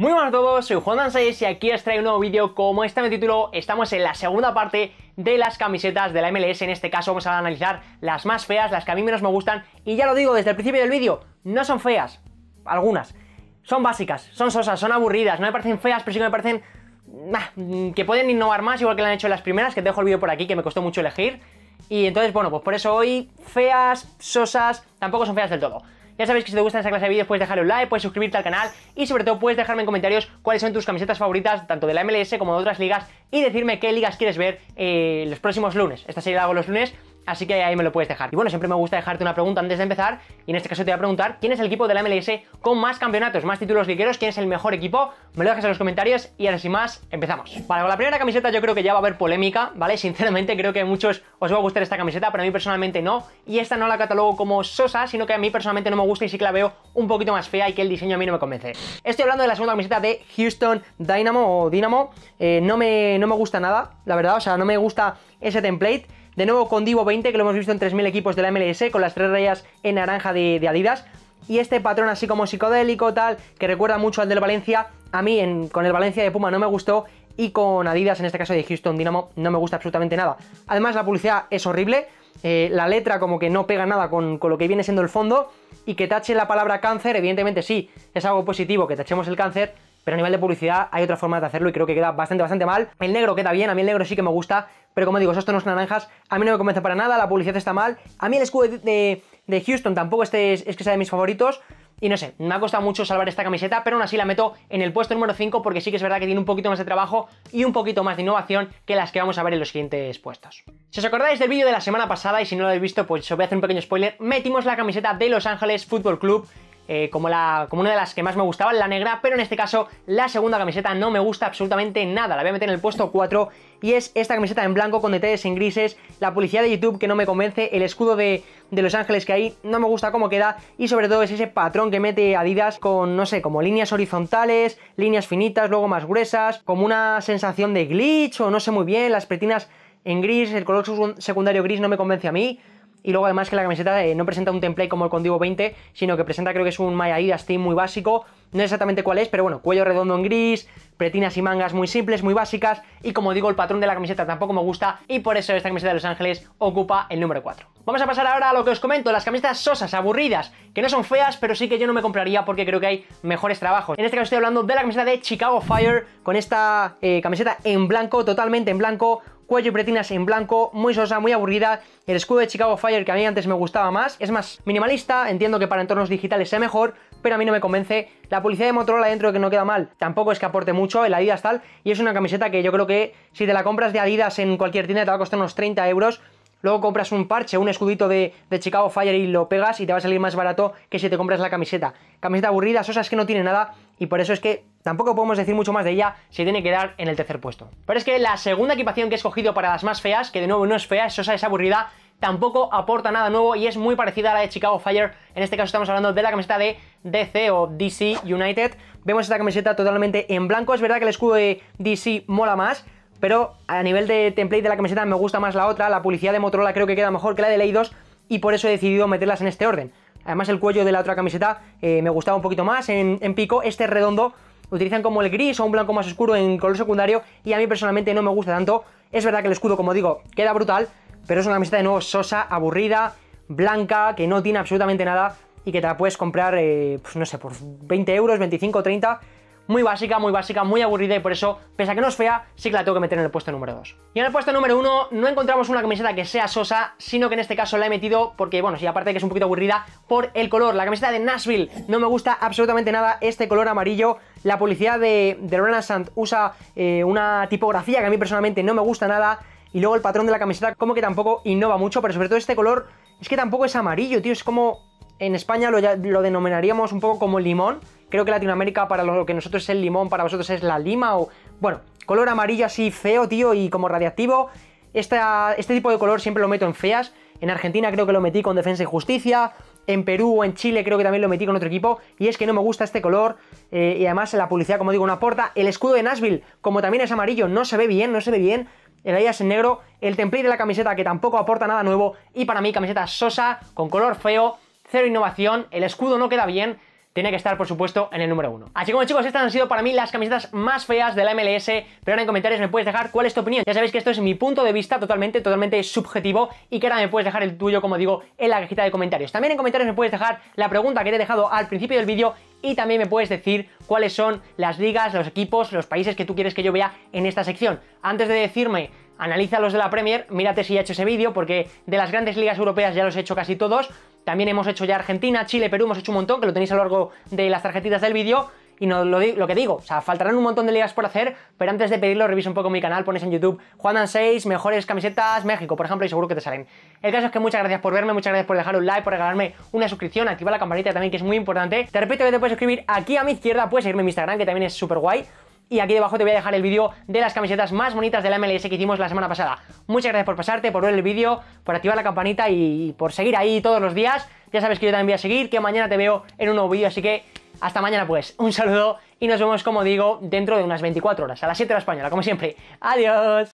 Muy buenas a todos, soy Juan Danzayes y aquí os traigo un nuevo vídeo. Como está en el título, estamos en la segunda parte de las camisetas de la MLS. En este caso vamos a analizar las más feas, las que a mí menos me gustan. Y ya lo digo desde el principio del vídeo, no son feas, algunas. Son básicas, son sosas, son aburridas, no me parecen feas, pero sí que me parecen ah, mm, que pueden innovar más, igual que lo han hecho las primeras, que dejo el vídeo por aquí, que me costó mucho elegir. Y entonces, bueno, pues por eso hoy feas, sosas, tampoco son feas del todo. Ya sabéis que si te gustan esta clase de vídeos puedes dejar un like, puedes suscribirte al canal y sobre todo puedes dejarme en comentarios cuáles son tus camisetas favoritas, tanto de la MLS como de otras ligas, y decirme qué ligas quieres ver eh, los próximos lunes. Esta serie la hago los lunes así que ahí me lo puedes dejar. Y bueno, siempre me gusta dejarte una pregunta antes de empezar, y en este caso te voy a preguntar, ¿quién es el equipo de la MLS con más campeonatos, más títulos ligueros? ¿Quién es el mejor equipo? Me lo dejas en los comentarios y ahora sin más, empezamos. Vale, con la primera camiseta yo creo que ya va a haber polémica, ¿vale? Sinceramente creo que a muchos os va a gustar esta camiseta, pero a mí personalmente no, y esta no la catalogo como sosa, sino que a mí personalmente no me gusta y sí que la veo un poquito más fea y que el diseño a mí no me convence. Estoy hablando de la segunda camiseta de Houston Dynamo o Dynamo, eh, no, me, no me gusta nada, la verdad, o sea, no me gusta ese template, de nuevo con Divo 20, que lo hemos visto en 3.000 equipos de la MLS, con las tres rayas en naranja de, Adidas. Y este patrón así como psicodélico, tal, que recuerda mucho al del Valencia. A mí con el Valencia de Puma no me gustó y con Adidas, en este caso de Houston Dynamo, no me gusta absolutamente nada. Además la publicidad es horrible, eh, la letra como que no pega nada con, lo que viene siendo el fondo y que tache la palabra cáncer, evidentemente sí, es algo positivo que tachemos el cáncer, pero a nivel de publicidad hay otra forma de hacerlo y creo que queda bastante, bastante mal. El negro queda bien, a mí el negro sí que me gusta, pero como digo, no tonos naranjas a mí no me convence para nada, la publicidad está mal. A mí el escudo de, Houston tampoco este es, es que sea de mis favoritos, y no sé, me ha costado mucho salvar esta camiseta, pero aún así la meto en el puesto número 5 porque sí que es verdad que tiene un poquito más de trabajo y un poquito más de innovación que las que vamos a ver en los siguientes puestos. Si os acordáis del vídeo de la semana pasada y si no lo habéis visto, pues os voy a hacer un pequeño spoiler, metimos la camiseta de Los Ángeles Football Club eh, como, la, como una de las que más me gustaban, la negra, pero en este caso la segunda camiseta no me gusta absolutamente nada, la voy a meter en el puesto 4 y es esta camiseta en blanco con detalles en grises, la publicidad de YouTube que no me convence, el escudo de, Los Ángeles que hay, no me gusta cómo queda y sobre todo es ese patrón que mete Adidas con, no sé, como líneas horizontales, líneas finitas, luego más gruesas, como una sensación de glitch o no sé muy bien, las pretinas en gris, el color secundario gris no me convence a mí, y luego además que la camiseta eh, no presenta un template como el Condigo 20, sino que presenta creo que es un Maya Ida Steam muy básico, no sé exactamente cuál es, pero bueno, cuello redondo en gris, pretinas y mangas muy simples, muy básicas, y como digo, el patrón de la camiseta tampoco me gusta, y por eso esta camiseta de Los Ángeles ocupa el número 4. Vamos a pasar ahora a lo que os comento, las camisetas sosas, aburridas, que no son feas, pero sí que yo no me compraría porque creo que hay mejores trabajos. En este caso estoy hablando de la camiseta de Chicago Fire, con esta eh, camiseta en blanco, totalmente en blanco, cuello y pretinas en blanco, muy sosa, muy aburrida. El escudo de Chicago Fire, que a mí antes me gustaba más, es más minimalista, entiendo que para entornos digitales sea mejor, pero a mí no me convence. La policía de Motorola dentro de que no queda mal, tampoco es que aporte mucho, el Adidas tal, y es una camiseta que yo creo que si te la compras de Adidas en cualquier tienda te va a costar unos 30 euros, Luego compras un parche, un escudito de, de, Chicago Fire y lo pegas y te va a salir más barato que si te compras la camiseta. Camiseta aburrida, sosa es que no tiene nada y por eso es que tampoco podemos decir mucho más de ella, si tiene que dar en el tercer puesto. Pero es que la segunda equipación que he escogido para las más feas, que de nuevo no es fea, es es aburrida, tampoco aporta nada nuevo y es muy parecida a la de Chicago Fire. En este caso estamos hablando de la camiseta de DC o DC United. Vemos esta camiseta totalmente en blanco. Es verdad que el escudo de DC mola más, pero a nivel de template de la camiseta me gusta más la otra. La publicidad de Motorola creo que queda mejor que la de Leidos y por eso he decidido meterlas en este orden. Además el cuello de la otra camiseta eh, me gustaba un poquito más. En, pico, este redondo utilizan como el gris o un blanco más oscuro en color secundario y a mí personalmente no me gusta tanto. Es verdad que el escudo, como digo, queda brutal, pero es una camiseta de nuevo sosa, aburrida, blanca, que no tiene absolutamente nada y que te la puedes comprar, eh, pues no sé, por 20 euros, 25, 30 muy básica, muy básica, muy aburrida y por eso, pese a que no es fea, sí que la tengo que meter en el puesto número 2. Y en el puesto número 1 no encontramos una camiseta que sea sosa, sino que en este caso la he metido porque, bueno, sí, aparte que es un poquito aburrida, por el color. La camiseta de Nashville no me gusta absolutamente nada este color amarillo. La publicidad de, de Renaissance usa eh, una tipografía que a mí personalmente no me gusta nada. Y luego el patrón de la camiseta como que tampoco innova mucho, pero sobre todo este color es que tampoco es amarillo, tío, es como en España lo, denominaríamos un poco como limón. Creo que Latinoamérica para lo que nosotros es el limón, para vosotros es la lima o... Bueno, color amarillo así feo, tío, y como radiactivo. este tipo de color siempre lo meto en feas. En Argentina creo que lo metí con Defensa y Justicia. En Perú o en Chile creo que también lo metí con otro equipo. Y es que no me gusta este color. Eh, y además la publicidad, como digo, no aporta. El escudo de Nashville, como también es amarillo, no se ve bien, no se ve bien. El es en negro. El template de la camiseta, que tampoco aporta nada nuevo. Y para mí, camiseta sosa, con color feo cero innovación, el escudo no queda bien, tiene que estar, por supuesto, en el número uno. Así como chicos, estas han sido para mí las camisetas más feas de la MLS, pero ahora en comentarios me puedes dejar cuál es tu opinión. Ya sabéis que esto es mi punto de vista totalmente, totalmente subjetivo y que ahora me puedes dejar el tuyo, como digo, en la cajita de comentarios. También en comentarios me puedes dejar la pregunta que te he dejado al principio del vídeo y también me puedes decir cuáles son las ligas, los equipos, los países que tú quieres que yo vea en esta sección. Antes de decirme analiza los de la Premier, mírate si ya he hecho ese vídeo, porque de las grandes ligas europeas ya los he hecho casi todos, también hemos hecho ya Argentina, Chile, Perú, hemos hecho un montón, que lo tenéis a lo largo de las tarjetitas del vídeo. Y no lo, lo, que digo, o sea, faltarán un montón de ligas por hacer, pero antes de pedirlo, revisa un poco mi canal, pones en YouTube Juanan6, mejores camisetas, México, por ejemplo, y seguro que te salen. El caso es que muchas gracias por verme, muchas gracias por dejar un like, por regalarme una suscripción, activar la campanita también, que es muy importante. Te repito que te puedes suscribir aquí a mi izquierda, puedes seguirme en Instagram, que también es súper guay. Y aquí debajo te voy a dejar el vídeo de las camisetas más bonitas de la MLS que hicimos la semana pasada. Muchas gracias por pasarte, por ver el vídeo, por activar la campanita y por seguir ahí todos los días. Ya sabes que yo también voy a seguir, que mañana te veo en un nuevo vídeo, así que hasta mañana pues. Un saludo y nos vemos, como digo, dentro de unas 24 horas, a las 7 de la española, como siempre. ¡Adiós!